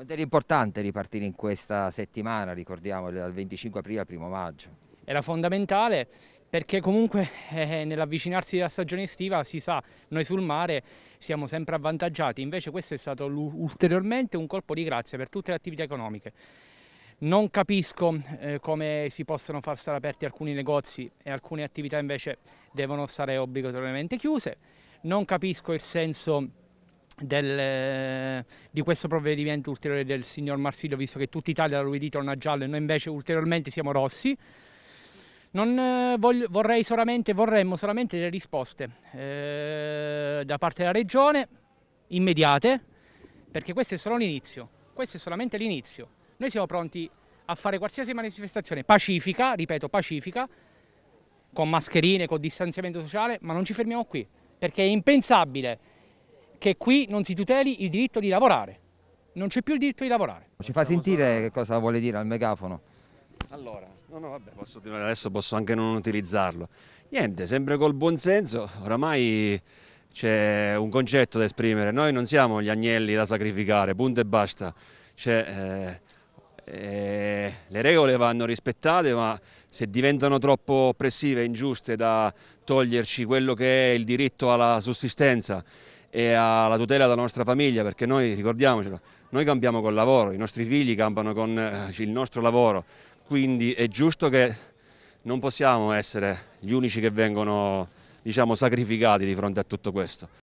Ed era importante ripartire in questa settimana, ricordiamo, dal 25 aprile al 1 maggio. Era fondamentale perché comunque eh, nell'avvicinarsi della stagione estiva si sa, noi sul mare siamo sempre avvantaggiati, invece questo è stato ulteriormente un colpo di grazia per tutte le attività economiche. Non capisco eh, come si possano far stare aperti alcuni negozi e alcune attività invece devono stare obbligatoriamente chiuse, non capisco il senso del, eh, di questo provvedimento ulteriore del signor Marsilio, visto che tutta Italia da lunedì torna giallo e noi invece ulteriormente siamo rossi. Non, eh, voglio, vorrei solamente, vorremmo solamente delle risposte eh, da parte della Regione, immediate, perché questo è solo l'inizio, questo è solamente l'inizio. Noi siamo pronti a fare qualsiasi manifestazione pacifica, ripeto pacifica, con mascherine, con distanziamento sociale, ma non ci fermiamo qui, perché è impensabile che qui non si tuteli il diritto di lavorare. Non c'è più il diritto di lavorare. Ci fa sentire che cosa vuole dire al megafono? Allora, no, no, vabbè, posso dire adesso, posso anche non utilizzarlo. Niente, sempre col buonsenso, oramai c'è un concetto da esprimere. Noi non siamo gli agnelli da sacrificare, punto e basta. Cioè, eh, eh, le regole vanno rispettate, ma se diventano troppo oppressive e ingiuste da toglierci quello che è il diritto alla sussistenza e alla tutela della nostra famiglia, perché noi, ricordiamocelo, noi cambiamo col lavoro, i nostri figli campano con eh, il nostro lavoro, quindi è giusto che non possiamo essere gli unici che vengono diciamo, sacrificati di fronte a tutto questo.